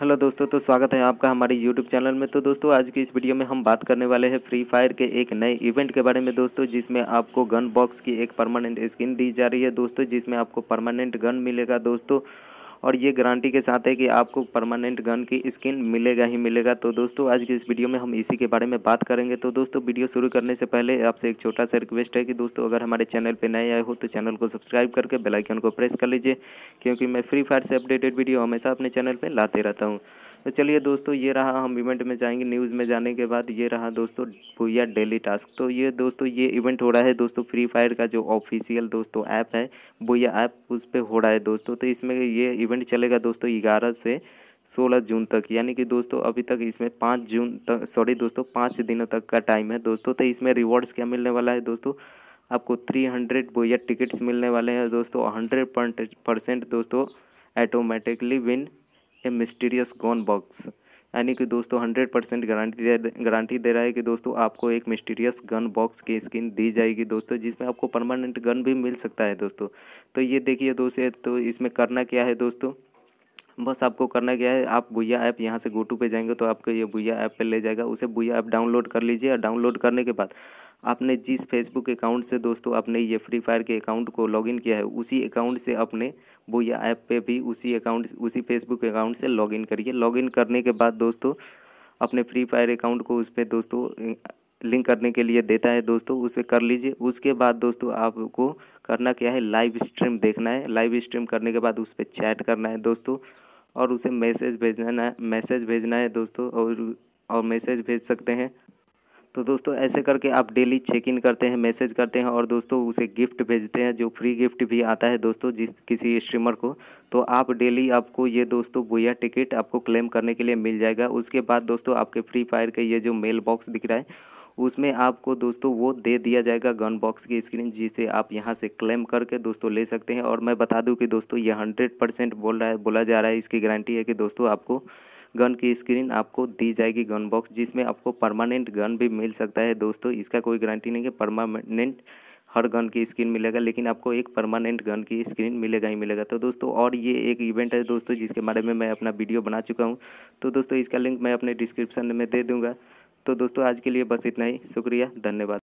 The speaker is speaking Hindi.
हेलो दोस्तों तो स्वागत है आपका हमारे यूट्यूब चैनल में तो दोस्तों आज की इस वीडियो में हम बात करने वाले हैं फ्री फायर के एक नए इवेंट के बारे में दोस्तों जिसमें आपको गन बॉक्स की एक परमानेंट स्किन दी जा रही है दोस्तों जिसमें आपको परमानेंट गन मिलेगा दोस्तों और ये गारंटी के साथ है कि आपको परमानेंट गन की स्किन मिलेगा ही मिलेगा तो दोस्तों आज की इस वीडियो में हम इसी के बारे में बात करेंगे तो दोस्तों वीडियो शुरू करने से पहले आपसे एक छोटा सा रिक्वेस्ट है कि दोस्तों अगर हमारे चैनल पर नए आए हो तो चैनल को सब्सक्राइब करके बेलाइकन को प्रेस कर लीजिए क्योंकि मैं फ्री फायर से अपडेटेड वीडियो हमेशा अपने चैनल पर लाते रहता हूँ तो चलिए दोस्तों ये रहा हम इवेंट में जाएंगे न्यूज़ में जाने के बाद ये रहा दोस्तों भूया डेली टास्क तो ये दोस्तों ये इवेंट हो रहा है दोस्तों फ्री फायर का जो ऑफिशियल दोस्तों ऐप है भूया ऐप उस पर हो रहा है दोस्तों तो इसमें ये इवेंट चलेगा दोस्तों ग्यारह से सोलह जून तक यानी कि दोस्तों अभी तक इसमें पाँच जून तक सॉरी दोस्तों पाँच दिनों तक का टाइम है दोस्तों तो इसमें रिवॉर्ड्स क्या मिलने वाला है दोस्तों आपको थ्री हंड्रेड बोया टिकट्स मिलने वाले हैं दोस्तों हंड्रेड परसेंट दोस्तों automatically win a mysterious gun box यानी कि दोस्तों हंड्रेड परसेंट गारंटी दे गारंटी दे रहा है कि दोस्तों आपको एक मिस्टीरियस गन बॉक्स की स्किन दी जाएगी दोस्तों जिसमें आपको परमानेंट गन भी मिल सकता है दोस्तों तो ये देखिए दोस्तों तो इसमें करना क्या है दोस्तों बस आपको करना क्या है आप भूया ऐप यहाँ से गोटू पे जाएंगे तो आपको ये भुया ऐप पे ले जाएगा उसे भूया ऐप डाउनलोड कर लीजिए और डाउनलोड करने के बाद आपने जिस फेसबुक अकाउंट से दोस्तों आपने ये फ्री फायर के अकाउंट को लॉगिन किया है उसी अकाउंट से अपने भुया ऐप पे भी उसी अकाउंट उसी फेसबुक अकाउंट से लॉगिन करिए लॉगिन करने के बाद दोस्तों अपने फ्री फायर अकाउंट को उस पर दोस्तों लिंक करने के लिए देता है दोस्तों उस पर कर लीजिए उसके बाद दोस्तों आपको करना क्या है लाइव स्ट्रीम देखना है लाइव स्ट्रीम करने के बाद उस पर चैट करना है दोस्तों और उसे मैसेज भेजना है मैसेज भेजना है दोस्तों और और मैसेज भेज सकते हैं तो दोस्तों ऐसे करके आप डेली चेक इन करते हैं मैसेज करते हैं और दोस्तों उसे गिफ्ट भेजते हैं जो फ्री गिफ्ट भी आता है दोस्तों जिस किसी स्ट्रीमर को तो आप डेली आपको ये दोस्तों बुया टिकट आपको क्लेम करने के लिए मिल जाएगा उसके बाद दोस्तों आपके फ्री फायर के ये जो मेल बॉक्स दिख रहा है उसमें आपको दोस्तों वो दे दिया जाएगा गन बॉक्स की स्क्रीन जिसे आप यहाँ से क्लेम करके दोस्तों ले सकते हैं और मैं बता दूँ कि दोस्तों ये हंड्रेड परसेंट बोल रहा है बोला जा रहा है इसकी गारंटी है कि दोस्तों आपको गन की स्क्रीन आपको दी जाएगी गन बॉक्स जिसमें आपको परमानेंट गन भी मिल सकता है दोस्तों इसका कोई गारंटी नहीं है परमानेंट हर गन की स्क्रीन मिलेगा लेकिन आपको एक परमानेंट गन की स्क्रीन मिलेगा ही मिलेगा तो दोस्तों और ये एक इवेंट है दोस्तों जिसके बारे में मैं अपना वीडियो बना चुका हूँ तो दोस्तों इसका लिंक मैं अपने डिस्क्रिप्शन में दे दूँगा तो दोस्तों आज के लिए बस इतना ही शुक्रिया धन्यवाद